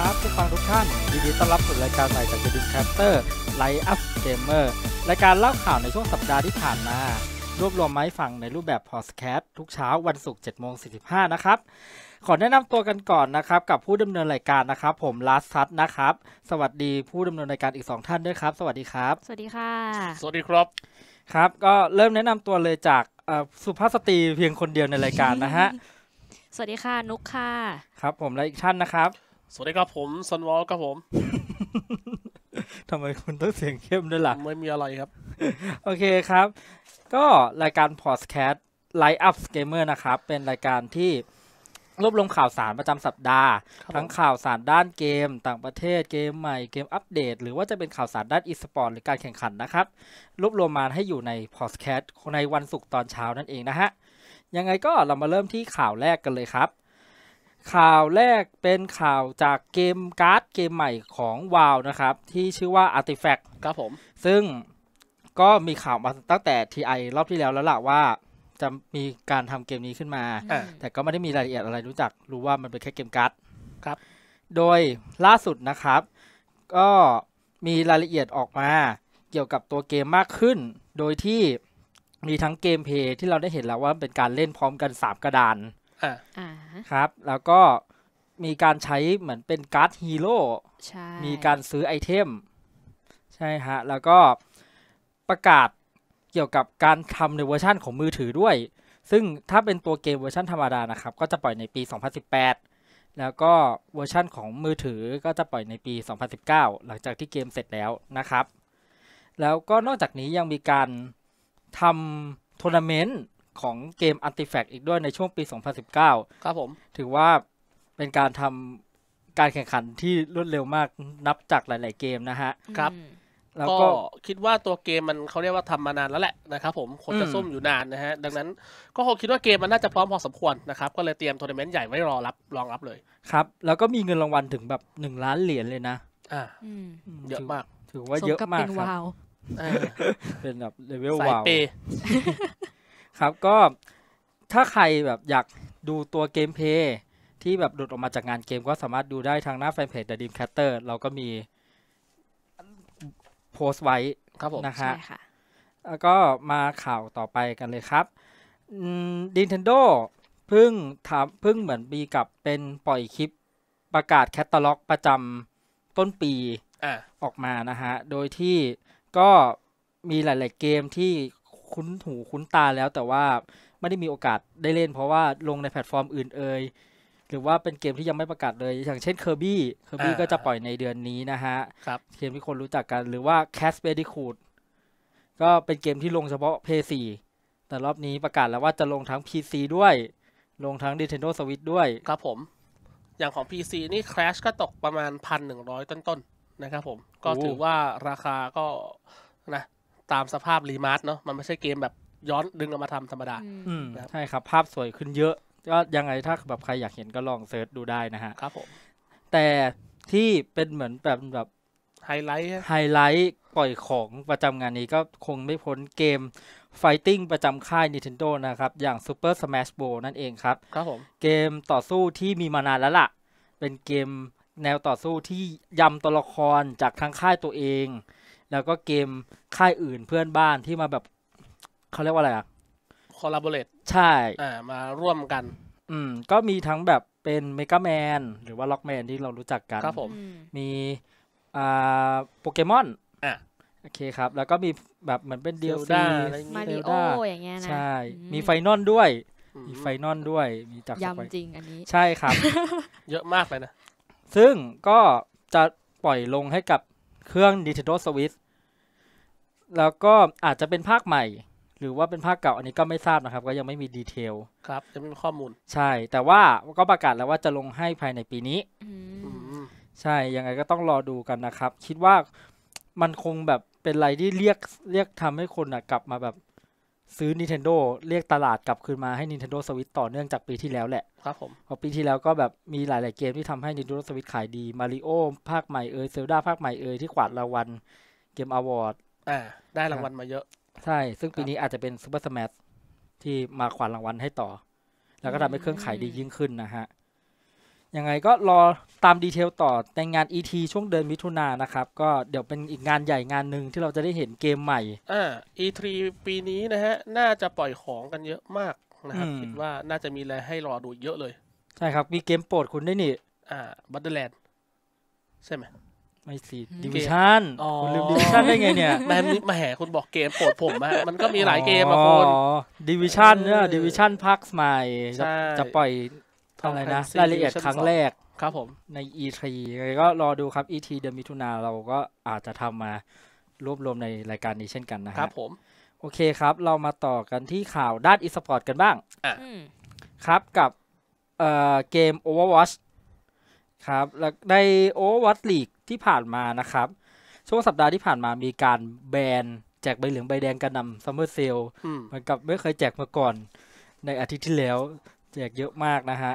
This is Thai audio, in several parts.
ครับผู้ฟังทุกท่านยินดีต้อนรับสู่รายการใหม่จากเดดิมแคสเตอร์ไลฟ์อัพเกมเมอร์รายการเล่าข่าวในช่วงสัปดาห์ที่ผ่านมารวบรวมไม้ฟังในรูปแบบพอสแคสทุกเช้าวันศุกร์7โมง45นะครับ ขอแนะนำตัวกันก่อนนะครับ กับผู้ดำเนินรายการนะครับ ผม ลัสซัตนะครับ สวัสดีผู้ดำเนินรายการอีก 2 ท่านด้วยครับ สวัสดีครับ สวัสดีค่ะ สวัสดีครับครับ ก็เริ่มแนะนำตัวเลยจากสุภาพสตรีเพียงคนเดียวในรายการนะฮะสวัสดีค่ะ นุกค่ะครับ ผมและอีกท่านนะครับสวัสดีครับผมซันวอลครับผมทำไมคุณต้องเสียงเข้มด้วยล่ะไม่มีอะไรครับ โอเคครับ ก็รายการพอสแคสไลฟ์อัพเกมเมอร์นะครับ เป็นรายการที่รวบรวมข่าวสารประจำสัปดาห์ ทั้งข่าวสารด้านเกมต่างประเทศเกมใหม่เกมอัปเดตหรือว่าจะเป็นข่าวสารด้านอีสปอร์ตหรือการแข่งขันนะครับรวบรวมมาให้อยู่ในพอสแคทในวันศุกร์ตอนเช้านั่นเองนะฮะยังไงก็เรามาเริ่มที่ข่าวแรกกันเลยครับข่าวแรกเป็นข่าวจากเกมการ์ดเกมใหม่ของวาวนะครับ ที่ชื่อว่า Artifact ครับผม ซึ่งก็มีข่าวมาตั้งแต่ TI รอบที่แล้วแล้วล่ะว่าจะมีการทำเกมนี้ขึ้นมา แต่ก็ไม่ได้มีรายละเอียดอะไรรู้จักรู้ว่ามันเป็นแค่เกมการ์ดครับ โดยล่าสุดนะครับ ก็มีรายละเอียดออกมาเกี่ยวกับตัวเกมมากขึ้น โดยที่มีทั้งเกมเพย์ที่เราได้เห็นแล้วว่าเป็นการเล่นพร้อมกัน 3 กระดานอครับแล้วก็มีการใช้เหมือนเป็นการ์ดฮีโร่มีการซื้อไอเทมใช่ฮะแล้วก็ประกาศเกี่ยวกับการทำในเวอร์ชั่นของมือถือด้วยซึ่งถ้าเป็นตัวเกมเวอร์ชันธรรมดานะครับก็จะปล่อยในปี 2018 แล้วก็เวอร์ชั่นของมือถือก็จะปล่อยในปี 2019 หลังจากที่เกมเสร็จแล้วนะครับแล้วก็นอกจากนี้ยังมีการทำทัวร์นาเมนต์ของเกม Artifact อีกด้วยในช่วงปี 2019 ครับผมถือว่าเป็นการทำการแข่งขันที่รวดเร็วมากนับจากหลาย ๆเกมนะฮะครับแล้วก็คิดว่าตัวเกมมันเขาเรียกว่าทำมานานแล้วแหละนะครับผมคนจะส้มอยู่นานนะฮะ ดังนั้นก็คงคิดว่าเกมมันน่าจะพร้อมพอสมควรนะครับ ก็เลยเตรียมทัวร์นาเมนต์ใหญ่ไว้รอรับ รองรับเลยครับ แล้วก็มีเงินรางวัลถึงแบบหนึ่งล้านเหรียญเลยนะอ่าเยอะมาก ถือว่าเยอะมากครับเป็นแบบเลเวลวาวครับก็ถ้าใครแบบอยากดูตัวเกมเพย์ ที่แบบหลุดออกมาจากงานเกมก็สามารถดูได้ทางหน้าแฟนเพจ The Dream Caster เราก็มีโพสต์ไว้ครับผมนะฮะแล้วก็มาข่าวต่อไปกันเลยครับ Nintendo เพิ่งทำเพิ่งเหมือนบีกับเป็นปล่อยคลิปประกาศแคตตาล็อก ประจำต้นปีอออกมานะฮะ โดยที่ก็มีหลาย ๆเกมที่คุ้นหูคุ้นตาแล้วแต่ว่าไม่ได้มีโอกาสได้เล่นเพราะว่าลงในแพลตฟอร์มอื่นเอ่ยหรือว่าเป็นเกมที่ยังไม่ประกาศเลย อย่างเช่นเคอร์บี้เคอร์บี้ก็จะปล่อยในเดือนนี้นะฮะเกมที่คนรู้จักกันหรือว่าแคสเปดิคูดก็เป็นเกมที่ลงเฉพาะ p พ4แต่รอบนี้ประกาศแล้วว่าจะลงทั้ง PC ด้วยลงทั้ง Nintendo Switch ด้วย ครับผม อย่างของ PC นี่ Crash ก็ตกประมาณ1้อยต้นๆนนะครับผมก็ถือว่าราคาก็นะตามสภาพรีมาร์สเนาะมันไม่ใช่เกมแบบ ย้อนดึงออกมาทำธรรมดาใช่ครับ ภาพสวยขึ้นเยอะ ก็ยังไงถ้าแบบใครอยากเห็นก็ลองเซิร์ชดูได้นะฮะ ครับผม แต่ที่เป็นเหมือนแบบแบบไฮไลท์ไฮไลท์ปล่อยของประจำงานนี้ก็คงไม่พ้น เกมไฟติ้งประจำค่าย Nintendo นะครับอย่าง Super Smash Bros นั่นเองครับ ครับผมเกมต่อสู้ที่มีมานานแล้วล่ะ เป็นเกมแนวต่อสู้ที่ยำตัวละครจากทางค่ายตัวเอง แล้วก็เกมค่ายอื่นเพื่อนบ้านที่มาแบบ เขาเรียกว่าอะไรอะคอลลาบอร์เรชใช่อ่ามาร่วมกันอืมก็มีทั้งแบบเป็นเมกาแมนหรือว่าล็อกแมนที่เรารู้จักกัน ครับผม มีอ่าโปเกมอนอ่ะโอเคครับ แล้วก็มีแบบเหมือนเป็นเดียวดามาริโออย่างเงี้ยนะใช่ มีไฟนอลด้วย มีไฟนอลด้วยมีจากยำจริงอันนี้ ใช่ครับ เยอะมากเลยนะ ซึ่งก็จะปล่อยลงให้กับเครื่อง Nintendo Switch แล้วก็อาจจะเป็นภาคใหม่ หรือว่าเป็นภาคเก่าอันนี้ก็ไม่ทราบนะครับ ก็ยังไม่มีดีเทล ครับ จะไม่มีข้อมูล ใช่ แต่ว่าก็ประกาศแล้วว่าจะลงให้ภายในปีนี้ใช่ ยังไงก็ต้องรอดูกันนะครับ คิดว่ามันคงแบบเป็นอะไรที่เรียกเรียกทำให้คน่ะกลับมาแบบซื้อ Nintendo เรียกตลาดกลับคืนมาให้ Nintendo Switch ต่อเนื่องจากปีที่แล้วแหละครับ ผมพอปีที่แล้วก็แบบมีหลาย ๆ เกมที่ทำให้ Nintendo Switch ขายดีมาริโอภาคใหม่เอ่ยเซลดาภาคใหม่เอ่ยที่กวาดรางวัลเกมอวอร์ดได้รางวัลมาเยอะ ใช่ ซึ่งปีนี้อาจจะเป็นซูเปอร์สมัชที่มาขวานรางวัลให้ต่อ แล้วก็ทำให้เครื่องขายดียิ่งขึ้นนะฮะ ยังไงก็รอตามดีเทลต่อในงาน ET ช่วงเดือนมิถุนายนะครับ ก็เดี๋ยวเป็นอีกงานใหญ่งานหนึ่งที่เราจะได้เห็นเกมใหม่ อ่า E3 ปีนี้นะฮะ น่าจะปล่อยของกันเยอะมากนะครับ คิดว่าน่าจะมีอะไรให้รอดูเยอะเลย ใช่ครับ มีเกมโปรดคุณได้นี่อ่าบัตเตอร์แลนด์ใช่ไหมไม่ส่ดิวิชันคุณลืมดิวิชันได้ไงเนี่ยแม่มาแห่คุณบอกเกมโปรดผมมะมันก็มีหลายเกมอะคุณดิวิชันเนี่ยดิวิชันพักสมมยจะปล่อยอะไรนะ รายละเอียดครั้งแรกครับผมใน E3 ก็รอดูครับ e ีเดือนมิถุนา เราก็อาจจะทำมารวบรวมในรายการนี้เช่นกันนะครับผม โอเคครับเรามาต่อกันที่ข่าวด้านอีสปอร์ตกันบ้าง ครับกับเกม Overwatch ครับแล้วได้ Overwatch League ที่ผ่านมานะครับ ช่วงสัปดาห์ที่ผ่านมามีการแบนแจกใบเหลืองใบแดงกระนำซัมเมอร์เซลเหมือนกับไม่เคยแจกมาก่อนในอาทิตย์ที่แล้ว แจกเยอะมากนะฮะ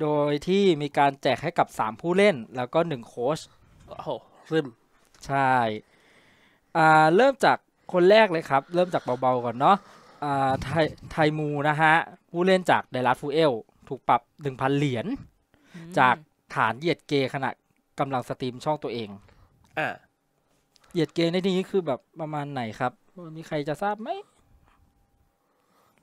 โดยที่มีการแจกให้กับ 3 ผู้เล่นแล้วก็ 1 โค้ชโอ้โหซึมใช่อ่าเริ่มจากคนแรกเลยครับ เริ่มจากเบาๆก่อนเนาะอ่าไทไทมูนะฮะ ผู้เล่นจากเดลัสฟูเอลถูกปรับ1,000เหรียญจากฐานเหยียดเกขณะกำลังสตรีมช่องตัวเองอ่าเหยียดเกย์ในที่นี้คือแบบประมาณไหนครับ มีใครจะทราบไหม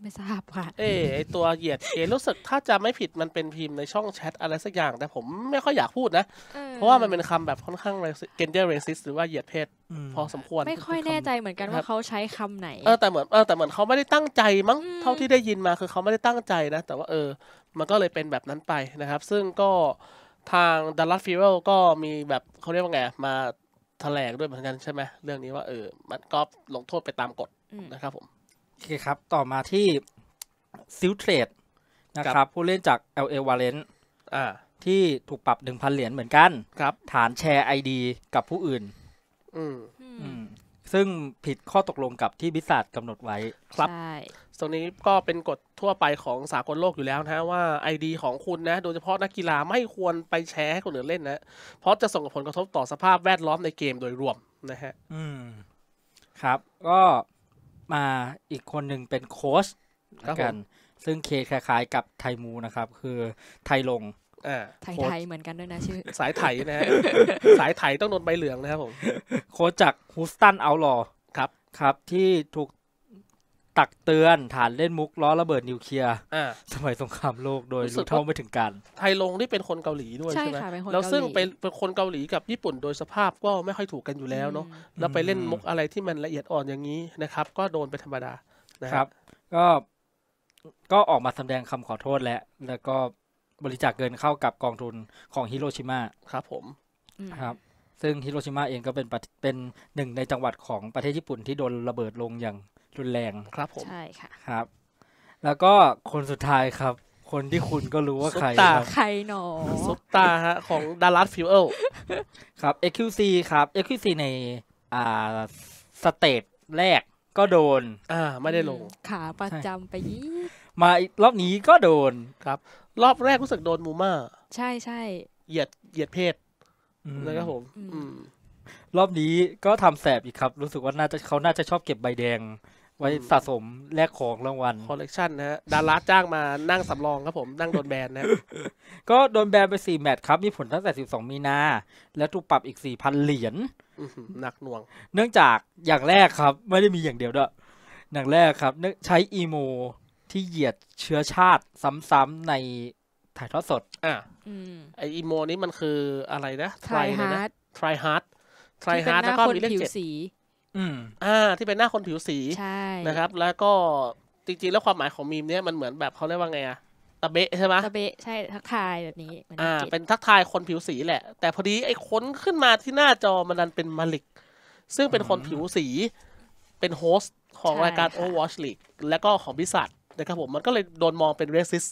ไม่ทราบค่ะ เอ้ยตัวเหยียดเกย์รู้สึกถ้าจะไม่ผิดมันเป็นพิมพ์ในช่องแชทอะไรสักอย่าง แต่ผมไม่ค่อยอยากพูดนะ เพราะว่ามันเป็นคำแบบค่อนข้างเกนเดอร์เรซิสหรือว่าเหยียดเพศ พอสมควร ไม่ค่อยแน่ใจเหมือนกันว่าเขาใช้คำไหน เออแต่เหมือนเออแต่เหมือนเขาไม่ได้ตั้งใจมั้งเท่าที่ได้ยินมาคือเขาไม่ได้ตั้งใจนะแต่ว่าเออ มันก็เลยเป็นแบบนั้นไปนะครับ ซึ่งก็ทางดัลลัสฟิเวลก็มีแบบเขาเรียกว่าไง มาแถลงด้วยเหมือนกันใช่ไหมเรื่องนี้ว่าเออมันก็ลงโทษไปตามกฎนะครับผม โอเคครับต่อมาที่ซิลเทรดนะครับ ผู้เล่นจาก l อ v a l e n ที่ถูกปรับหนึ่งพันเหรียญเหมือนกันครับ ฐานแชร์ ID กับผู้อื่น อืมซึ่งผิดข้อตกลงกับที่บิษัทกำหนดไว้ครับใช่ตรงนี้ก็เป็นกฎทั่วไปของสากลโลกอยู่แล้วนะว่า ID ของคุณนะ โดยเฉพาะนักกีฬาไม่ควรไปแชร์ให้คนอื่นเล่นนะ เพราะจะส่งผลกระทบต่อสภาพแวดล้อมในเกมโดยรวมนะฮะอืมครับก็มาอีกคนหนึ่งเป็นโค้ชกัน ซึ่งเคคล้ายๆกับไทมูนะครับคือไทลงไทยไทยเหมือนกันด้วยนะชื่อ สายไทยนะฮะสายไทยต้องโดนใบเหลืองนะครับผมโค้ชจากฮูสตันเอาลอครับครับที่ถูกตักเตือนฐานเล่นมุกล้อระเบิดนิวเคลียร์สมัยสงครามโลกโดยรู้เท่าไม่ถึงการไทยลงที่เป็นคนเกาหลีด้วยใช่ไหมเราแล้วซึ่งเป็นคนเกาหลีกับญี่ปุ่น โดยสภาพก็ไม่ค่อยถูกกันอยู่แล้วเนาะแล้วไปเล่นมุกอะไรที่มันละเอียดอ่อนอย่างนี้นะครับ ก็โดนไปธรรมดานะครับ ก็ก็ออกมาแสดงคำขอโทษแล้วแล้วก็บริจาคเงินเข้ากับกองทุนของฮิโรชิมาครับผมครับซึ่งฮิโรชิมาเองก็เป็นเป็นหนึ่งในจังหวัดของประเทศญี่ปุ่นที่โดนระเบิดลงอย่างรุนแรงครับผมใช่ค่ะครับ แล้วก็คนสุดท้ายครับ คนที่คุณก็รู้ว่าใครซุปตาครับใครหนอซุปตาฮะ ของดารัสฟิวเอลครับ XQC ครับ XQC ในอ่าสเตจแรกก็โดน อ่า ไม่ได้ลงขาประจำไปยี่มาอีกรอบนี้ก็โดนครับ รอบแรกรู้สึกโดนมูม่า ใช่ใช่เหยียดเหยียดเพศนะครับผม อืมมรอบนี้ก็ทำแสบอีกครับ รู้สึกว่าน่าจะเขาน่าจะชอบเก็บใบแดงไว้สะสมแลกของรางวัลคอลเลกชันนะฮะดาราจ้างมานั่งสำรองครับผม นั่งโดนแบนนะ ก็โดนแบนไปสี่แมตช์ครับ มีผลตั้งแต่สสิบองมีนาและถูกปรับอีกสี่พันเหรียญหนักหน่วง เนื่องจากอย่างแรกครับ ไม่ได้มีอย่างเดียวด้วยอย่างแรกครับ ใช้อีโมที่เหยียดเชื้อชาติซ้ำๆในถ่ายทอดสด อ่ะไออีโมนี้มันคืออะไรนะทรายฮาร์ดทรายฮาร์ดทรายฮาร์ดแล้วก็มีเลขเจ็ดอ่าที่เป็นหน้าคนผิวสีใช่นะครับ แล้วก็จริงๆ แล้วความหมายของมีมเนี้ยมันเหมือนแบบเขาเรียกว่าไงอะตะเบะใช่ไหมตะเบะใช่ ทักทายแบบนี้ อ่า เป็นทักทายคนผิวสีแหละ แต่พอดีไอ้ค้นขึ้นมาที่หน้าจอมันนันเป็นมาลิกซึ่งเป็นคนผิวสี เป็นโฮสต์ของรายการ Overwatch League แล้วก็ของริษัทนะครับผมมันก็เลยโดนมองเป็นเรสซิส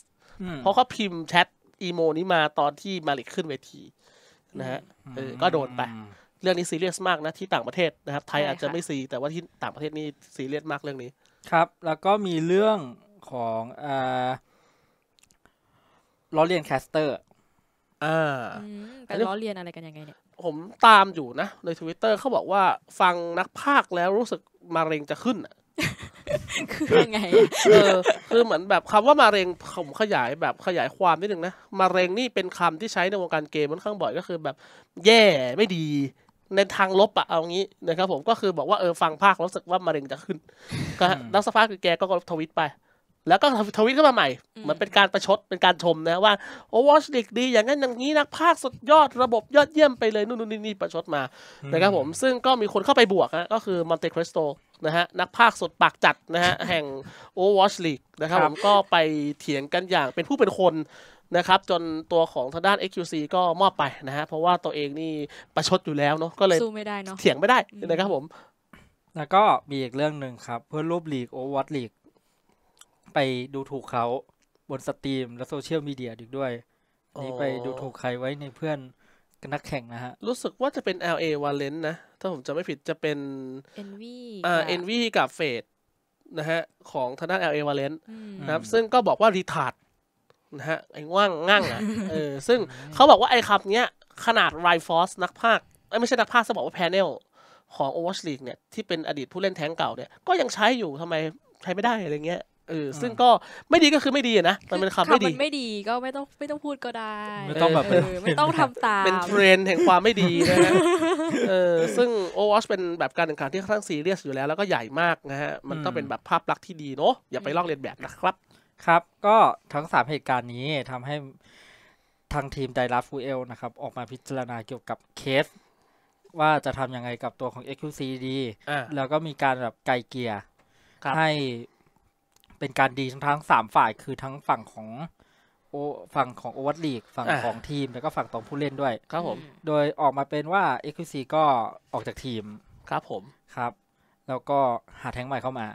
เพราะเขาพิมพ์แชทอีโมนี้มาตอนที่มาลิกขึ้นเวทีนะฮะก็โดนไปเรื่องนี้ซีเรียสมากนะ ที่ต่างประเทศนะครับ ไทยอาจจะไม่ซีแต่ว่าที่ต่างประเทศนี่ซีเรียสมากเรื่องนี้ ครับ แล้วก็มีเรื่องของอ่าล้อเลียนแคสเตอร์อ่าเป็นล้อเลียนอะไรกันยังไงเนี่ย ผมตามอยู่นะในทวิตเตอร์เขาบอกว่าฟังนักพากแล้วรู้สึกมาเร็งจะขึ้นอ่ะคือยังไงเออคือเหมือนแบบคำว่ามาเร็งผมขยายแบบขยายความนิดนึงนะมาเร็งนี่เป็นคำที่ใช้ในวงการเกมค่อนข้างบ่อยก็คือแบบ แย่ไม่ดีในทางลบอะเอางี้นะครับผม ก็คือบอกว่า เออฟังภาครู้สึกว่ามะเร็งจะขึ้นก็นักสภาพคือแกก็ทวิตไปแล้วก็ทวิตเข้ามาใหม่เหมือนเป็นการประชดเป็นการชมนะว่าโอวอชลิกดีอย่างนั้น อย่างนี้นักภาคสุดยอดระบบ ยอดเยี่ยมไปเลยนู่นนี่นี่ประชดมานะครับ ผม ซึ่งก็มีคนเข้าไปบวกนะก็คือมอนเตคริสโตนะฮะนักภาคสุดปากจัดนะฮะแห่งโอวอชลิกนะครับ ผมก็ไปเถียงกันอย่างเป็นผู้เป็นคนนะครับจนตัวของทางด้าน XQC ก็มอบไปนะฮะเพราะว่าตัวเองนี่ประชดอยู่แล้วเนาะก็เลยเถียงไม่ได้นะครับผม แล้วก็มีอีกเรื่องหนึ่งครับ เพื่อนรูปลีกโอวัชลีกไปดูถูกเขาบนสตรีมและโซเชียลมีเดียอีกด้วยนี่ไปดูถูกใครไว้ในเพื่อนนักแข่งนะฮะ รู้สึกว่าจะเป็น LA v a l e n นะ ถ้าผมจะไม่ผิดจะเป็น NV อ่า NV กับเฟดนะฮะ ของทางด้าน LA v a l e n นะครับซึ่งก็บอกว่ารีทาร์ดนะฮะ ไอ้ว่างงั่งอ่ะเออซึ่งเขาบอกว่าไอ้คำเนี้ยขนาดไรฟอสนักภาค ไม่ใช่นักภาคจะบอกว่าแพนเนลของ Overwatch League เนี่ย ที่เป็นอดีตผู้เล่นแท้งเก่าเนี่ยก็ยังใช้อยู่ทำไมใช้ไม่ได้อะไรเงี้ยเออซึ่งก็ไม่ดีก็คือไม่ดีนะมันเป็นคำไม่ดีไม่ดีก็ไม่ต้องไม่ต้องพูดก็ได้ ไม่ต้องแบบไม่ต้องทำตามเป็นเทรนแห่งความไม่ดีนะฮะเออซึ่งโอวอชเป็นแบบการแข่งขันที่ค่อนข้างซีเรียสอยู่แล้ว แล้วก็ใหญ่มากนะฮะ มันต้องเป็นแบบภาพลักษณ์ที่ดีเนาะอย่าไปลอกเลียนแบบนะครับ ครับก็ทั้งสามเหตุการณ์นี้ทำให้ทางทีมไดร์ฟูเอลนะครับออกมาพิจารณาเกี่ยวกับเคส ว่าจะทำยังไงกับตัวของ XQC ดีแล้วก็มีการแบบไกลเกียร์ให้เป็นการดีทั้งทงสามฝ่าย คือทั้งฝั่งของโอฝั่งของโอวัตลีกฝั่งของทีมแล้วก็ฝั่งตองผู้เล่นด้วยครับผมโดยออกมาเป็นว่าเอ็กซซ์คิวีก็ออกจากทีมครับผมครับ แล้วก็หาแท้งใหม่เข้ามา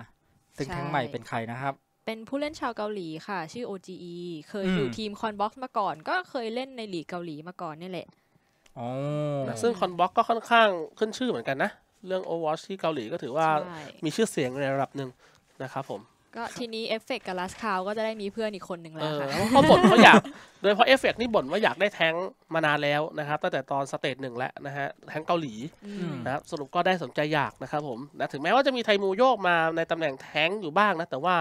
ซึ่งแท้งใหม่เป็นใครนะครับ เป็นผู้เล่นชาวเกาหลีค่ะ ชื่อ OGE เคยอยู่ทีมคอนบ็อกซ์มาก่อน ก็เคยเล่นในหลีกเกาหลีมาก่อนนี่แหละอ๋อซึ่งคอนบ็อกก็ค่อนข้างขึ้นชื่อเหมือนกันนะเรื่องโอวัตที่เกาหลีก็ถือว่ามีชื่อเสียงในระดับหนึ่งนะครับผมก็ทีนี้เอฟเฟกกับลัสคาวก็จะได้มีเพื่อนอีกคนหนึ่งแล้วค่ะ เพราะบ่นเขาอยาก โดยเพราะเอฟเฟกนี่บ่นว่าอยากได้แท้งมานานแล้วนะครับตั้งแต่ตอนสเตจหนึ่งแล้วนะฮะแท้งเกาหลีนะครับ สรุปก็ได้สนใจอยากนะครับผมนะถึงแม้ว่าจะมีไทมูโยกมาในตำแหน่งแท้งอยู่บ้างนะ แต่ว่า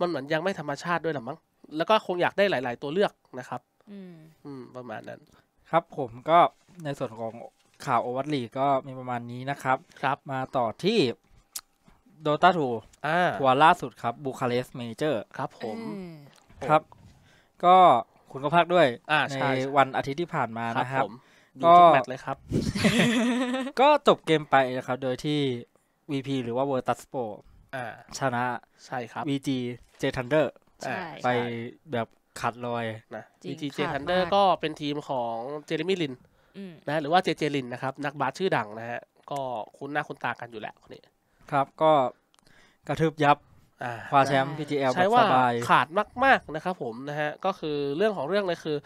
มันเหมือนยังไม่ธรรมชาติด้วยหรือมั้งแล้วก็คงอยากได้หลาย ๆ ตัวเลือกนะครับอืมประมาณนั้น ครับผมก็ในส่วนของข่าวโอวัตลีก็มีประมาณนี้นะครับครับมาต่อที่โดตาทูทัวร์ล่าสุดครับบูคาเรสเมเจอร์ครับผมครับ ก็คุณก็พักด้วยในวันอาทิตย์ที่ผ่านมานะครับก็แมตช์เลยครับ ก็จบเกมไปนะครับ โดยที่ VP หรือว่าเวอร์ตัสโปชนะใช่ครับ VG ท Thunder ไปแบบขัดลอยนะ VG ท Thunder ก็เป็นทีมของเจเรมี่ลินนะ หรือว่าเจเจลินนะครับนักบาสชื่อดังนะฮะก็คุ้นหน้าคุ้นตากันอยู่แหละคนนี้ครับ ก็กระทึบยับคว้าแชมป์ PGL ใช้วสบายขาดมาก ๆ นะครับผมนะฮะ ก็คือเรื่องของเรื่องเลยคือ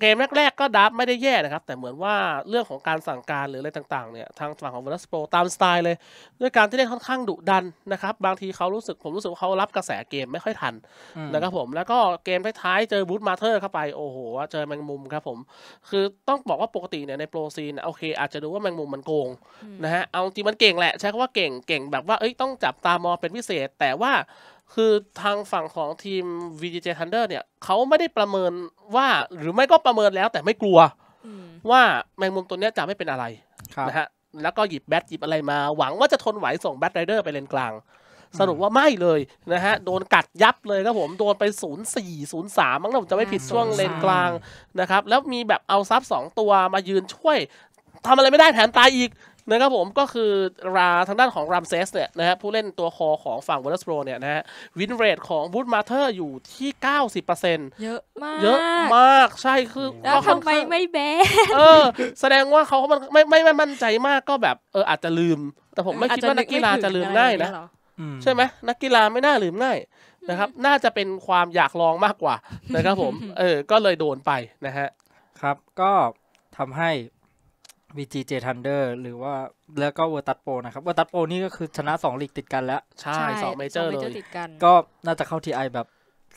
เกมแรก ๆก็ดับไม่ได้แย่นะครับ แต่เหมือนว่าเรื่องของการสั่งการหรืออะไรต่าง ๆ เนี่ย ทางฝั่งของวอลเสโปตามสไตล์เลย ด้วยการที่เล่นค่อนข้างดุดันนะครับ บางทีเขารู้สึกผมรู้สึกว่าเขารับกระแสเกมไม่ค่อยทันนะครับผม แล้วก็เกมท้ายๆเจอบูธมาเธอร์เข้าไปโอ้โหเจอแมงมุมครับผม คือต้องบอกว่าปกติเนี่ยในโปรซีนโอเค อาจจะดูว่าแมงมุมมันโกงนะฮะเอาจริงมันเก่งแหละ ใช้คำว่าเก่งเก่งแบบว่าเอ้ยต้องจับตามองเป็นพิเศษ แต่ว่าคือทางฝั่งของทีม VJ Thunder เนี่ยเขาไม่ได้ประเมินว่าหรือไม่ก็ประเมินแล้วแต่ไม่กลัว ว่าแมงมุมตัวนี้จะไม่เป็นอะไรนะฮะแล้วก็หยิบแบตหยิบอะไรมา หวังว่าจะทนไหวส่งแบตไรเดอร์ไปเลนกลาง สรุปว่าไม่เลยนะฮะโดนกัดยับเลยครับผม โดนไป 0 4 0 3มั้งผมจะไม่ผิดช่วงเลนกลางนะครับแล้วมีแบบเอาซับสองตัวมายืนช่วยทำอะไรไม่ได้แถมตายอีกนะครับผมก็คือราทางด้านของรัมเซสเนี่ยนะฮะผู้เล่นตัวคอของฝั่งวอลเลสโบรเนี่ยนะฮะวินเรทของบูธมาเธอร์อยู่ที่ 90%เยอะมากเยอะมากใช่ คือแล้วทำไมไม่แบเออ แสดงว่าเขาไม่ไม่ไม่มั่นใจมากก็แบบเอออาจจะลืมแต่ผมไม่คิดว่านักกีฬาจะลืมง่ายนะ ใช่ไหม นักกีฬาไม่น่าลืมง่ายนะครับ น่าจะเป็นความอยากลองมากกว่านะครับผม เออก็เลยโดนไปนะฮะครับ ก็ทำให้ VGJ Thunder หรือว่าแล้วก็เวอร์ตัสโปนะครับเวอร์ตัสโปนี่ก็คือชนะ 2ลีกติดกันแล้ว ใช่สองเมเจอร์เลย ก็น่าจะเข้าทีไอแบบ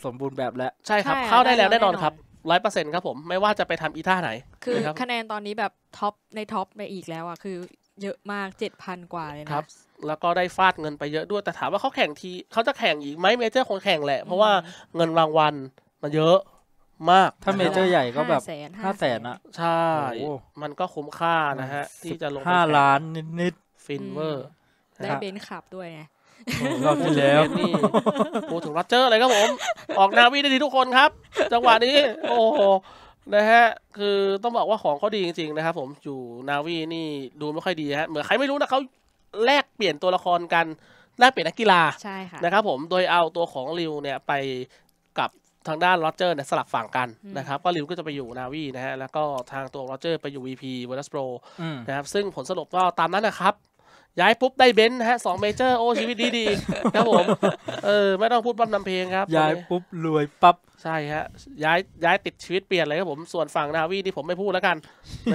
สมบูรณ์แบบแล้ว ใช่ครับเข้าได้แล้วแน่นอนครับร้อยเปอร์เซ็นต์ครับผม ไม่ว่าจะไปทำอีท่าไหน คือคะแนนตอนนี้แบบท็อปในท็อปไปอีกแล้วอ่ะคือเยอะมากเจ็ดพันกว่าเลยนะครับแล้วก็ได้ฟาดเงินไปเยอะด้วยแต่ถามว่าเขาแข่งทีเขาจะแข่งอีกไหมเมเจอร์คงแข่งแหละเพราะว่าเงินรางวัลมันเยอะมาก ถ้าเมเจอร์ใหญ่ก็แบบห้าแสนอะใช่ มันก็คุ้มค่านะฮะ ที่จะลงห้าล้านนิดๆฟินเวอร์ ได้เบนขับด้วยไงรอบที่แล้วนี่ถึงรัตเจอร์เลยครับผม ออกนาวีได้ดีทุกคนครับ จังหวะนี้ โอ้โห นะฮะ คือต้องบอกว่าของเขาดีจริงๆนะครับผม อยู่นาวีนี่ดูไม่ค่อยดีฮะ เหมือนใครไม่รู้นะเขาแลกเปลี่ยนตัวละครกัน แลกเปลี่ยนนักกีฬา ใช่ค่ะ นะครับ ผม โดยเอาตัวของริวเนี่ยไปกับทางด้านโรเจอร์เนี่ยสลับฝั่งกันนะครับก็ลิวก็จะไปอยู่นาวีนะฮะแล้วก็ทางตัวโรเจอร์ไปอยู่ VP เวอรลัสโปรนะครับซึ่งผลสรุปก็ตามนั้นนะครับ ย้ายปุ๊บได้เบนซ์ฮะสองเมเจอร์โอ้ชีวิตดีดีครับผมเออไม่ต้องพูดปั๊มนำเพลงครับ ย้ายปุ๊บ รวยปั๊บใช่ฮะย้ายย้ายติดชีวิตเปลี่ยนเลยครับผม ส่วนฝั่งนาวีที่ผมไม่พูดแล้วกัน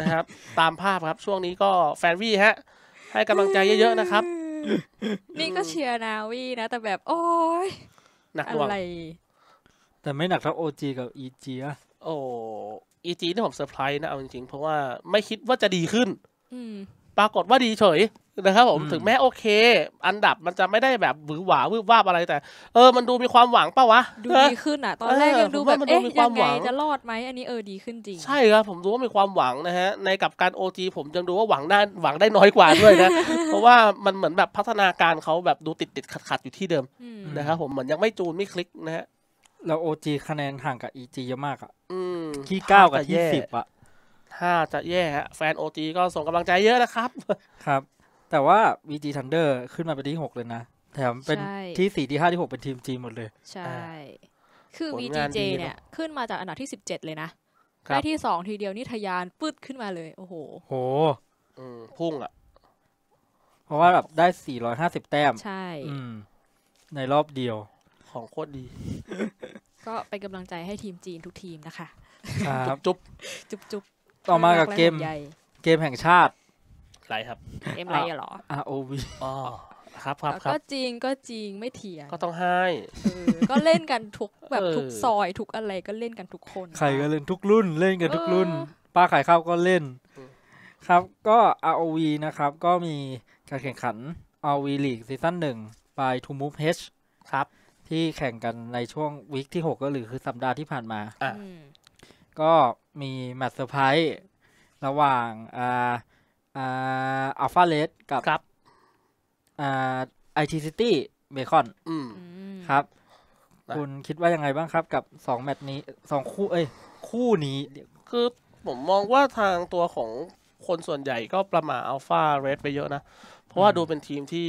นะครับ ตามภาพครับช่วงนี้ก็แฟนวีฮะให้กำลังใจเยอะ ๆ นะครับนี่ก็เชียร์นาวีนะแต่แบบ โอ้ยหนักหน่วงแต่ไม่หนักเท่า OG กับ EG อะโอ้ EG นี่ผมเซอร์ไพรส์นะ เอาจริงๆ เพราะว่าไม่คิดว่าจะดีขึ้นปรากฏว่าดีเฉย นะครับผมถึงแม้โอเค อันดับมันจะไม่ได้แบบหวือหวาวิบวาบอะไรแต่ เออ มันดูมีความหวังปะวะ ดูดีขึ้นอ่ะ ตอนแรกยังดูแบบ เอ๊ะยังไงจะรอดไหมอันนี้เออดีขึ้นจริง ใช่ครับผมดูว่ามีความหวังนะฮะในกับการโอจีผมยังดูว่าหวังได้หวังได้น้อยกว่าด้วยนะ เพราะว่ามันเหมือนแบบพัฒนาการเขาแบบดูติดติดขัดขัดอยู่ที่เดิมนะครับผมเหมือนยังไม่จูนไม่คลิกนะฮะเราโอจีคะแนนห่างกับอีจีเยอะมากอ่ะอที่เก้ากับที่สิบอ่ะ ถ้าจะแย่ฮะแฟนโอจีก็ส่งกำลังใจเยอะนะครับ ครับ แต่ว่าวีจีทันเดอร์ขึ้นมาเป็นที่หกเลยนะ แถมเป็นที่สี่ที่ห้าที่หกเป็นทีมจีหมดเลย ใช่ คือวีจีเนี่ย ขึ้นมาจากอันดับที่สิบเจ็ดเลยนะได้ที่สองทีเดียวนี่ทยานปืดขึ้นมาเลย โอ้โห โห พุ่งอ่ะ เพราะว่าแบบได้สี่ร้อยห้าสิบแต้ม ใช่ในรอบเดียวของโคตรดี ก็เป็นกำลังใจให้ทีมจีนทุกทีมนะคะ ครับจุ๊บ จุ๊บจุ๊บต่อมากับเกม เกมแห่งชาติไรครับเกมไรเหรอ ROV อ๋อ ครับครับก็จริงก็จริงไม่เถียง ก็ต้องให้ ก็เล่นกันทุกแบบทุกซอยทุกอะไรก็เล่นกันทุกคน ใครก็เล่นทุกรุ่นเล่นกันทุกรุ่น ป้าขายข้าวก็เล่น ครับก็ ROV นะครับ ก็มีการแข่งขัน ROV League ซีซั่นหนึ่ง by To Move H ครับที่แข่งกันในช่วงวิคที่หกก็หรือคือสัปดาห์ที่ผ่านมา ก็มีแมตช์เซอร์ไพรส์ระหว่างอ่าอ่าอัลฟาเลสกับครับอ่าไอทีซิตี้เบคอนครับ คุณคิดว่ายังไงบ้างครับ กับสองแมตช์นี้สองคู่ เอ้ยคู่นี้คือ ผมมองว่าทางตัวของคนส่วนใหญ่ก็ประมาอัลฟาเรดไปเยอะนะ เพราะว่าดูเป็นทีมที่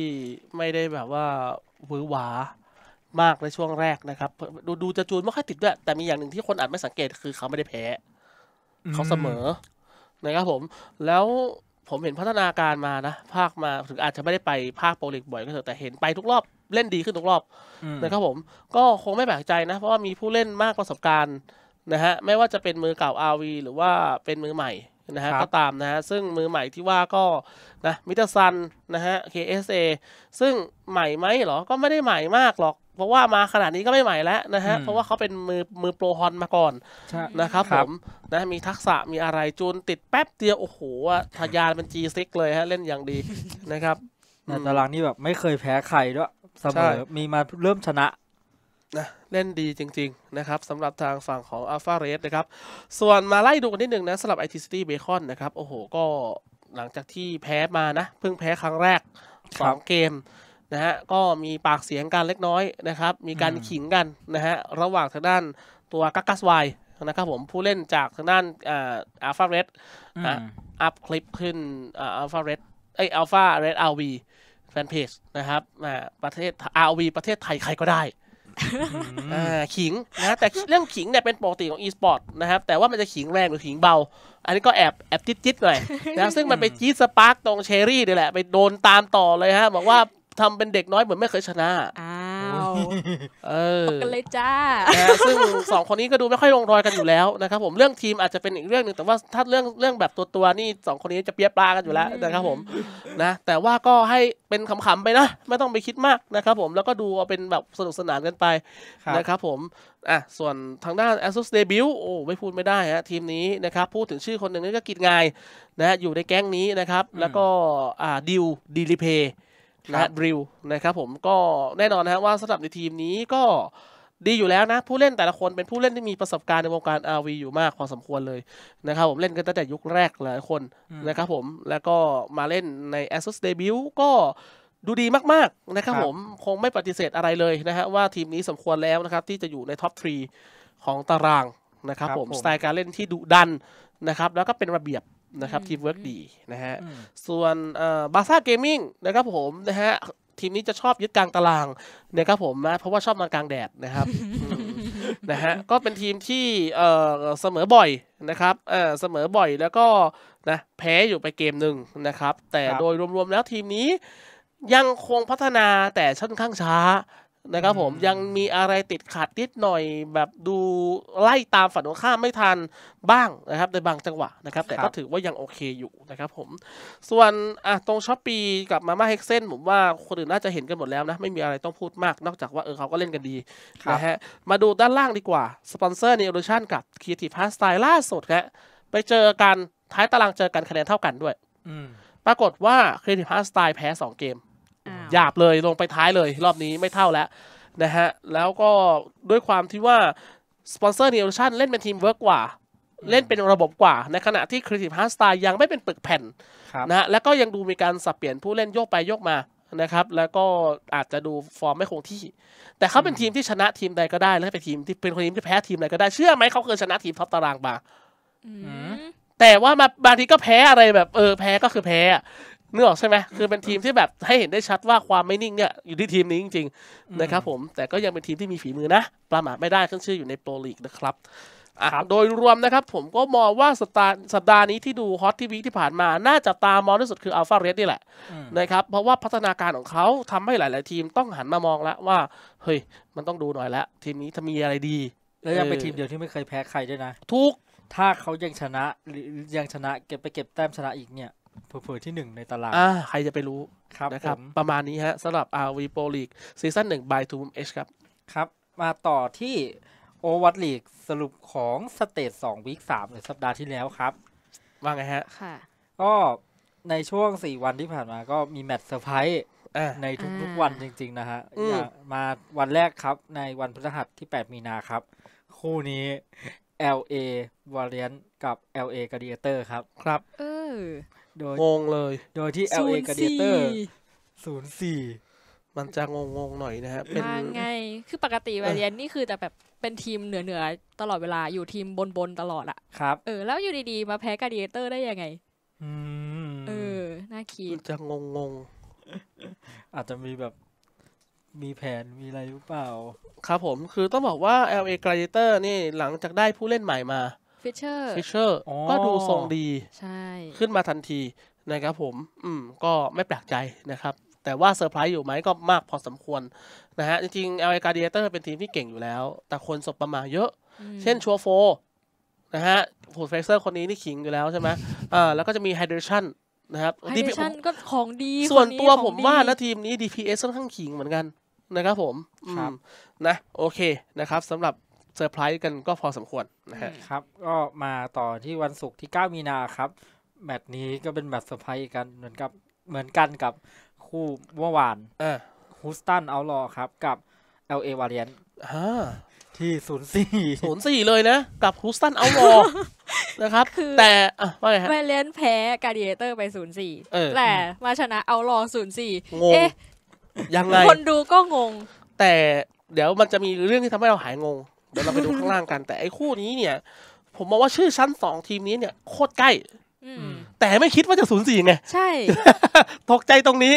ไม่ได้แบบว่าวือหวามากในช่วงแรกนะครับ ดูดูจะจูนไม่ค่อยติดด้วย แต่มีอย่างหนึ่งที่คนอาจไม่สังเกต คือเขาไม่ได้แพ้ เขาเสมอนะครับ ผมแล้วผมเห็นพัฒนาการมานะ ภาคมา ถึงอาจจะไม่ได้ไปภาคโปรลิกบ่อยก็เถอะ แต่เห็นไปทุกรอบเล่นดีขึ้นทุกรอบนะครับผม ก็คงไม่แปลกใจนะ เพราะว่ามีผู้เล่นมากประสบการณ์นะฮะไม่ว่าจะเป็นมือเก่าอาวีหรือว่าเป็นมือใหม่นะฮะก็ตามนะฮะซึ่งมือใหม่ที่ว่าก็นะมิเตอร์ซันนะฮะ KSA ซึ่งใหม่ไหมหรอก็ไม่ได้ใหม่มากหรอกเพราะว่ามาขนาดนี้ก็ไม่ใหม่แล้วนะฮะ เพราะว่าเขาเป็นมือมือโปรฮอนมาก่อนนะครับ ผมนะมีทักษะมีอะไรจูนติดแป๊บเดียวโอ้โหทะยานเป็นิกเลยฮะเล่นอย่างดีนะครับในตารางนี้แบบ ไม่เคยแพ้ใครด้วยเสมอมีมาเริ่มชนะนะ เล่นดีจริง ๆ นะครับสำหรับทางฝั่งของอัลฟาเรสนะครับ ส่วนมาไล่ดูกันนิดนึงนะสำหรับไอีซิตี้เบคอนนะครับ โอ้โหก็หลังจากที่แพ้มานะเพิ่งแพ้ครั้งแรกสองเกมนะฮะก็มีปากเสียงกันเล็กน้อยนะครับ มีการขิงกันนะฮะระหว่างทางด้านตัวกักกัสไวนะครับผมผู้เล่นจากทางด้านอ่าอัลฟาเรดอัพคลิปขึ้นอ่าอัลฟาเรดเอ้ยอัลฟาเรดอาวีแฟนเพจนะครับอ่าประเทศอาวีประเทศไทยใครก็ได้อ่าขิงนะแต่เรื่องขิงเนี่ยเป็นปกติของ e สปอร์ตนะครับ แต่ว่ามันจะขิงแรงหรือขิงเบา อันนี้ก็แอบ แอบจิ๊ดจิ๊ดหน่อยนะซึ่งมันไปจี๊ดสปาร์กตรงเชอรี่นี่แหละไปโดนตามต่อเลยฮะบอกว่าทำเป็นเด็กน้อยเหมือนไม่เคยชนะ อ้าว เออกันเลยจ้าซึ่งสองคนนี้ก็ดูไม่ค่อยลงรอยกันอยู่แล้วนะครับผม เรื่องทีมอาจจะเป็นอีกเรื่องหนึ่ง แต่ว่าถ้าเรื่องเรื่องแบบตัวตัวนี่สองคนนี้จะเปียปลากันอยู่แล้วนะครับผม นะ แต่ว่าก็ให้เป็นขำๆไปนะ ไม่ต้องไปคิดมากนะครับ ผม แล้วก็ดูเอาเป็นแบบสนุกสนานกันไปนะครับผม อ่ะ ส่วนทางด้าน ASUS debut โอ้ไม่พูดไม่ได้ฮะทีมนี้นะครับ พูดถึงชื่อคนหนึ่งนี่ก็กิดงายนะ อยู่ในแก๊งนี้นะครับ แล้วก็อ่าดิวดีลิเพยนะบริวนะครับผมก็แน่นอนนะฮะว่าสำหรับในทีมนี้ก็ดีอยู่แล้วนะ ผู้เล่นแต่ละคนเป็นผู้เล่นที่มีประสบการณ์ในวงการ RV อยู่มากพอสมควรเลยนะครับผมเล่นกันตั้งแต่ยุคแรกหลายคนนะครับผมแล้วก็มาเล่นใน ASUS Debut ก็ดูดีมากๆนะครับผมคงไม่ปฏิเสธอะไรเลยนะฮะว่าทีมนี้สมควรแล้วนะครับที่จะอยู่ในท็อปทรีของตารางนะครับผมสไตล์การเล่นที่ดุดันนะครับแล้วก็เป็นระเบียบนะครับทีมเวิร์กดีนะฮะส่วนบาซ่าเกมมิ่งนะครับผมนะฮะทีมนี้จะชอบยึดกลางตารางนะครับผมนะเพราะว่าชอบนอนกลางแดดนะครับนะฮะก็เป็นทีมที่เอ่อเสมอบ่อยนะครับเอ่อเสมอบ่อยแล้วก็นะแพ้อยู่ไปเกมหนึ่งนะครับแต่โดยรวมๆแล้วทีมนี้ยังคงพัฒนาแต่ช่อนข้างช้านะครับผมยังมีอะไรติดขัดนิดหน่อยแบบดูไล่ตามฝันของข้าไม่ทันบ้างนะครับในบางจังหวะนะครับแต่ก็ถือว่ายังโอเคอยู่นะครับผมส่วนอ่ะตรงช้อปปีกับมาม่าเฮกเซนผมว่าคนอื่นน่าจะเห็นกันหมดแล้วนะไม่มีอะไรต้องพูดมากนอกจากว่าเออเขาก็เล่นกันดีนะฮะมาดูด้านล่างดีกว่า สปอนเซอร์ในเอรูชันกับคีทีพาสไตลล่าสุดฮะไปเจอกัน ท้ายตารางเจอกันคะแนนเท่ากันด้วยปรากฏว่าครีเอทีฟพาสไตล์แพ้สองเกมหยาบเลยลงไปท้ายเลยรอบนี้ไม่เท่าแล้ว นะฮะ แล้วก็ด้วยความที่ว่าสปอนเซอร์เนียลชันเล่นเป็นทีมเวิร์กกว่าเล่นเป็นระบบกว่า ในขณะที่ครีเอทีฟฮาร์สไตล์ยังไม่เป็นปึกแผ่นนะฮะแล้วก็ยังดูมีการสับเปลี่ยนผู้เล่นโยกไปโยกมานะครับ แล้วก็อาจจะดูฟอร์มไม่คงที่ แต่เขาเป็นทีมที่ชนะทีมใดก็ได้ และเป็นทีมที่เป็นทีมที่แพ้ทีมใดก็ได้เชื่อไหมเขาเคยชนะทีมท็อปตารางมาแต่ว่ามาบางทีก็แพ้อะไรแบบเออแพ้ก็คือแพ้เนื้อออกใช่ไหม คือเป็นทีมที่แบบให้เห็นได้ชัดว่าความไม่นิ่งเนี่ย อยู่ที่ทีมนี้จริงๆ นะครับผม แต่ก็ยังเป็นทีมที่มีฝีมือนะ ประมาทไม่ได้ขึ้นชื่ออยู่ในโปรลีกนะครับ โดยรวมนะครับผมก็มองว่าสตาสัปดาห์นี้ที่ดูฮอตที่วีที่ผ่านมา น่าจะตามมองที่สุดคืออัลฟาเรสนี่แหละ นะครับ เพราะว่าพัฒนาการของเขาทำให้หลาย ๆ ทีมต้องหันมามองแล้วว่าเฮ้ยมันต้องดูหน่อยละทีมนี้ถ้ามีอะไรดี แล้วยังเป็นทีมเดียวที่ไม่เคยแพ้ใครด้วยนะ ทุกถ้าเขายังชนะหรือยังชนะเก็บไปเก็บแต้มชนะอีกเนี่ยเผื่อที่หนึ่งในตลาดอ่าใครจะไปรู้ครับนะครับ ประมาณนี้ฮะสำหรับ RV Pro League ซีซั่นหนึ่ง by 2 m h ครับ ครับ มาต่อที่ o v e r l e a g u e สรุปของสเตจสองวีคสามหรือสัปดาห์ที่แล้วครับ ว่าไงฮะ ค่ะ ก็ในช่วงสี่วันที่ผ่านมาก็มีแมตช์เซอร์ไพรส์ในทุกๆ วันจริงๆ นะฮะมาวันแรกครับ ในวันพฤหัสที่ 8 มีนาครับ คู่นี้ LA v a r i a n t กับ LA Gladiator ครับ ครับเออโดยงงเลย โดยที่ LA Gladiator ศูนย์สี่มันจะงงงหน่อยนะฮะเป็นไง คือปกติวาเลียนนี่คือแต่แบบเป็นทีมเหนือเหนือตลอดเวลา อยู่ทีมบนบนตลอดอะครับ เออแล้วอยู่ดีๆ มาแพ้กาเดีเตอร์ได้ยังไงเออ น่าคิดจะงงง อาจจะมีแบบมีแผนมีอะไรหรือเปล่า ครับผม คือต้องบอกว่า LA Gladiator นี่หลังจากได้ผู้เล่นใหม่มาฟิชเชอร์ฟิชเชอร์ก็ดูทรงดีใช่ขึ้นมาทันทีนะครับผมอืมก็ไม่แปลกใจนะครับ แต่ว่าเซอร์ไพรส์อยู่ไหมก็มากพอสมควร นะฮะจริงๆ l อ g l a d i เดียเป็นทีมที่เก่งอยู่แล้ว แต่คนสบประมาเยอะ เช่นชัวโฟนะฮะโหดเฟเซอร์คนนี้นี่ขิงอยู่แล้วใช่ไหมอ่าแล้วก็จะมีไฮเดรชันนะครับไฮเดรชันก็ของดี ส่วนตัวผมว่านะทีมนี้ DPS ค่อนข้างขิงเหมือนกันนะครับผมครับนะโอเคนะครับสำหรับเซอร์ไพรส์กันก็พอสมควรนะับครับ ก็มาต่อที่วันศุกร์ที่ 9 มีนาครับ แมตช์นี้ก็เป็นแมตช์เซอร์ไพรส์กันเหมือนกับเหมือนกันกับคู่เมื่อวาน เออฮูสตันเอาลอครับกับ LA วาเลียนที่ 04 04 เลยนะ กับฮูสตันเอาลอนะครับ แต่อะว่าไงฮะวาเลนแพ้กาเดียเตอร์ ไป 04แต่มาชนะเอาลอ04งงี่งงยังไง คนดูก็งง แต่เดี๋ยวมันจะมีเรื่องที่ทำให้เราหายงงเดี๋ยวเราไปดูข้างล่างกันแต่ไอ้คู่นี้เนี่ย ผมมองว่าชื่อชั้นสองทีมนี้เนี่ย โคตรใกล้แต่ไม่คิดว่าจะศูนย์สี่ไงใช่ตกใจตรงนี้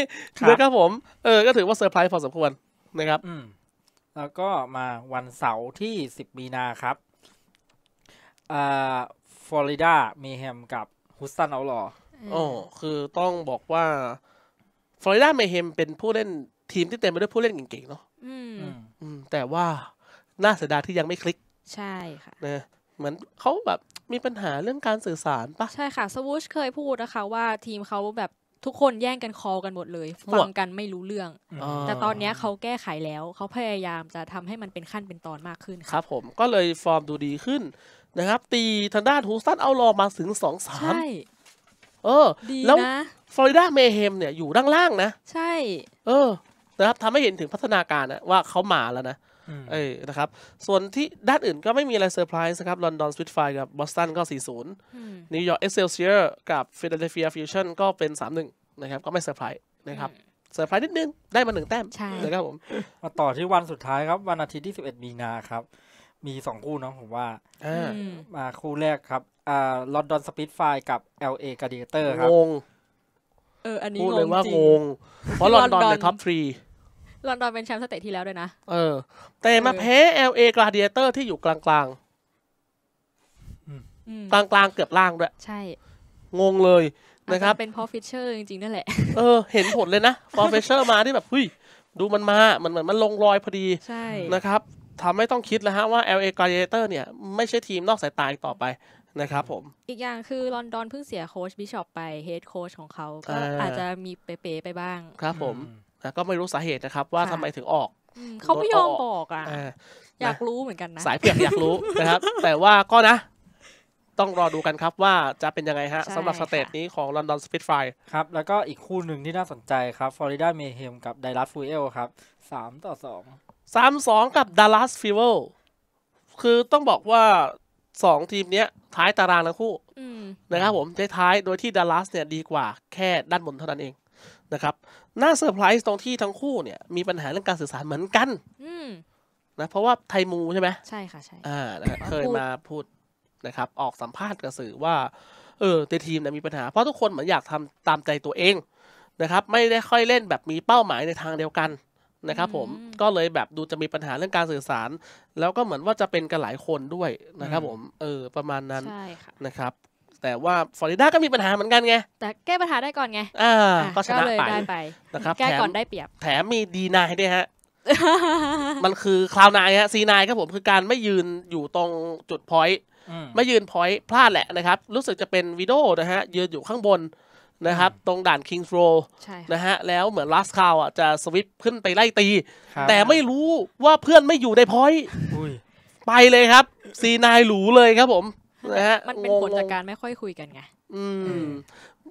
นะครับผม เออ ก็ถือว่าเซอร์ไพรส์พอสมควร นะครับแล้วก็มาวันเสาร์ที่สิบมีนาครับ อ่าฟลอริดาเมแฮมกับฮุสตันเอาหลออ๋อคือต้องบอกว่าฟลอริดาเมแฮมเป็นผู้เล่นทีมที่เต็มไปด้วยผู้เล่นเก่งๆเนาะแต่ว่าน่าเสียดายที่ยังไม่คลิก ใช่ค่ะนะเหมือนเขาแบบมีปัญหาเรื่องการสื่อสารปะใช่ค่ะสวูช เคยพูดนะคะว่าทีมเขาแบบทุกคนแย่งกันคอกันหมดเลย ฟังกันไม่รู้เรื่อง แต่ตอนนี้เขาแก้ไขแล้วเขาพยายามจะทำให้มันเป็นขั้นเป็นตอนมากขึ้นครับผมก็เลยฟอร์มดูดีขึ้น นะครับตีทางด้านฮูสตันเอาลอมาถึงสองสามใช่เออแล้วฟลอริดาเมเฮมเนี่ยอยู่ล่างๆนะ ใช่เออนะครับทำให้เห็นถึงพัฒนาการนะว่าเขามาแล้วนะเออนะครับ ส่วนที่ด้านอื่นก็ไม่มีอะไรเซอร์ไพรส์นะครับลอนดอนสวิตไฟกับบอสตันก็4ูนย์นิวยอร์กเอ็กเซลเซียร์กับฟิลาเดลเฟียฟิวชั่นก็เป็นสามหนึ่งนะครับ ก็ไม่เซอร์ไพรส์นะครับเซอร์ไพรส์นิดนึง ได้มาหนึ่งแต้มนะครับผมมาต่อที่วันสุดท้ายครับ วันอาทิตย์ที่สิบเอ็ดมีนาครับ มีสองคู่เนาะผมว่ามาคู่แรกครับอ่าลอนดอนสปิทไฟกับเอลเอกาเดเตอร์ครับ งงเอออันนี้งงจริงเพราะลอนดอนในท็อปทรีลอนดอนเป็นแชมป์สเตทที่แล้วด้วยนะ เออ แต่มาแพ้เอลเอกราเดียเตอร์ที่อยู่กลางกลาง กลางกลางเกือบล่างด้วย ใช่ งงเลยนะครับ เป็นพอฟิชเชอร์จริงๆนั่นแหละ เออ เห็นผลเลยนะพอฟิชเชอร์มาที่แบบเฮ้ยดูมันมา มันเหมือนมันลงรอยพอดี ใช่ นะครับ ทำให้ต้องคิดแล้วฮะว่า LA Gladiator เนี่ยไม่ใช่ทีมนอกสายตาอีกต่อไปนะครับ ผม อีกอย่างคือลอนดอนเพิ่งเสียโค้ชบิชอปไปเฮดโค้ชของเขา ก็ อาจจะมีเป๋ๆไปบ้าง ครับ ผมนะก็ไม่รู้สาเหตุนะครับว่าทำไมถึงออกเขาไม่ยอมบอกอ่ะ อยากรู้เหมือนกันนะ สายเผือกอยากรู้นะครับ แต่ว่าก็นะ ต้องรอดูกันครับว่าจะเป็นยังไงฮะสำหรับสเตจนี้ของ London Spitfire ครับ แล้วก็อีกคู่หนึ่งที่น่าสนใจครับ Florida Mayhem กับ Dallas Fuel ครับสามต่อสองสามสองกับ Dallas Fuel คือต้องบอกว่าสองทีมเนี้ย ท้ายตารางนะ้คู่นะครับ ผมท้ายยโดยที่ดัลลัสเนี่ยดีกว่าแค่ด้านบนเท่านั้นเองนะครับน่าเซอร์ไพรส์ตรงที่ทั้งคู่เนี่ยมีปัญหาเรื่องการสื่อสารเหมือนกันนะเพราะว่าไทมูใช่ไหมใช่ค่ะใช่อ่าเคยมาพูดนะครับ ออกสัมภาษณ์กับสื่อว่า เออในทีมเนี่ยมีปัญหา เพราะทุกคนเหมือนอยากทำตามใจตัวเองนะครับ ไม่ได้ค่อยเล่นแบบมีเป้าหมายในทางเดียวกันนะครับ ผมก็เลยแบบดูจะมีปัญหาเรื่องการสื่อสาร แล้วก็เหมือนว่าจะเป็นกันหลายคนด้วยนะครับ ผม เออประมาณนั้นนะครับแต่ว่าฟลอริดาก็มีปัญหาเหมือนกันไง แต่แก้ปัญหาได้ก่อนไงอ่าก็ชนะไปไปนะครับแก้ก่อนได้เปรียบ แถมมีดีนายด้วยฮะมันคือคลาวนายฮะซีนายครับผมคือการไม่ยืนอยู่ตรงจุดพอยต์ไม่ยืนพอยต์พลาดแหละนะครับ รู้สึกจะเป็นวิดีโอนะฮะยืนอยู่ข้างบนนะครับ ตรงด่านคิงส์โรนะฮะแล้วเหมือนลัสคาวอ่ะจะสวิปขึ้นไปไล่ตี แต่ไม่รู้ว่าเพื่อนไม่อยู่ในพอยต์ไปเลยครับซีนายหรูเลยครับผมนะฮะมันเป็นผลจากการไม่ค่อยคุยกันไงอืม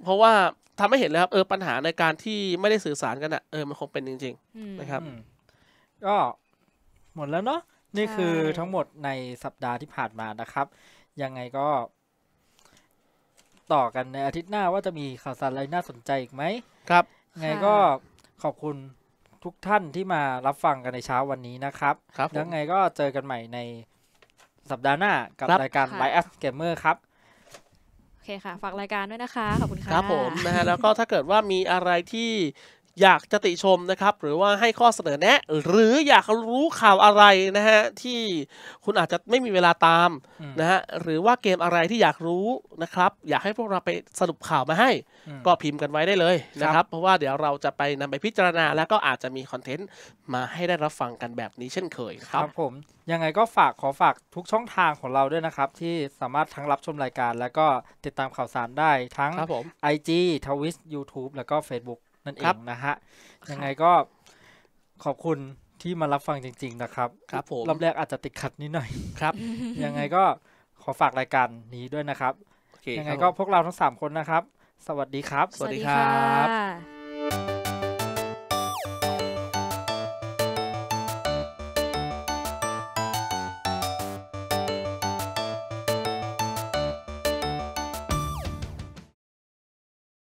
เพราะว่าทำให้เห็นเลยครับเออปัญหาในการที่ไม่ได้สื่อสารกันอ่ะเออมันคงเป็นจริงๆ นะครับก็หมดแล้วเนาะนี่คือทั้งหมดในสัปดาห์ที่ผ่านมานะครับ ยังไงก็ ต่อกันในอาทิตย์หน้าว่าจะมีข่าวสารอะไรน่าสนใจอีกไหมครับไงก็ขอบคุณทุกท่านที่มารับฟังกันในเช้าวันนี้นะครับครับยังไงก็เจอกันใหม่ในสัปดาห์หน้า กับรายการ b i a s Gamer ครับ โอเคค่ะฝากรายการด้วยนะคะ ขอบคุณค่ะ ครับผมนะฮะแล้วก็ถ้าเกิดว่ามีอะไรที่อยากจะติชมนะครับ หรือว่าให้ข้อเสนอแนะ หรืออยากรู้ข่าวอะไรนะฮะที่คุณอาจจะไม่มีเวลาตามนะฮะหรือว่าเกมอะไรที่อยากรู้นะครับอยากให้พวกเราไปสรุปข่าวมาให้ก็พิมพ์กันไว้ได้เลยนะครับ เพราะว่าเดี๋ยวเราจะไปนำไปพิจารณาแล้วก็อาจจะมีคอนเทนต์มาให้ได้รับฟังกันแบบนี้เช่นเคยครับรบผมยังไงก็ฝากขอฝากทุกช่องทางของเราด้วยนะครับ ที่สามารถทั้งรับชมรายการ แล้วก็ติดตามข่าวสารได้ทั้ง IG จีทวิ o ยูทูบแล้วก็ Facebook ั่นเองนะฮะ ยังไงก็ขอบคุณที่มารับฟังจริงๆนะครับ ครับผมรอบแรกอาจจะติดขัดนิดหน่อยครับ ยังไงก็ขอฝากรายการนี้ด้วยนะครับยังไงก็พวกเราทั้งสามคนนะครับ สวัสดีครับ สวัสดีครับ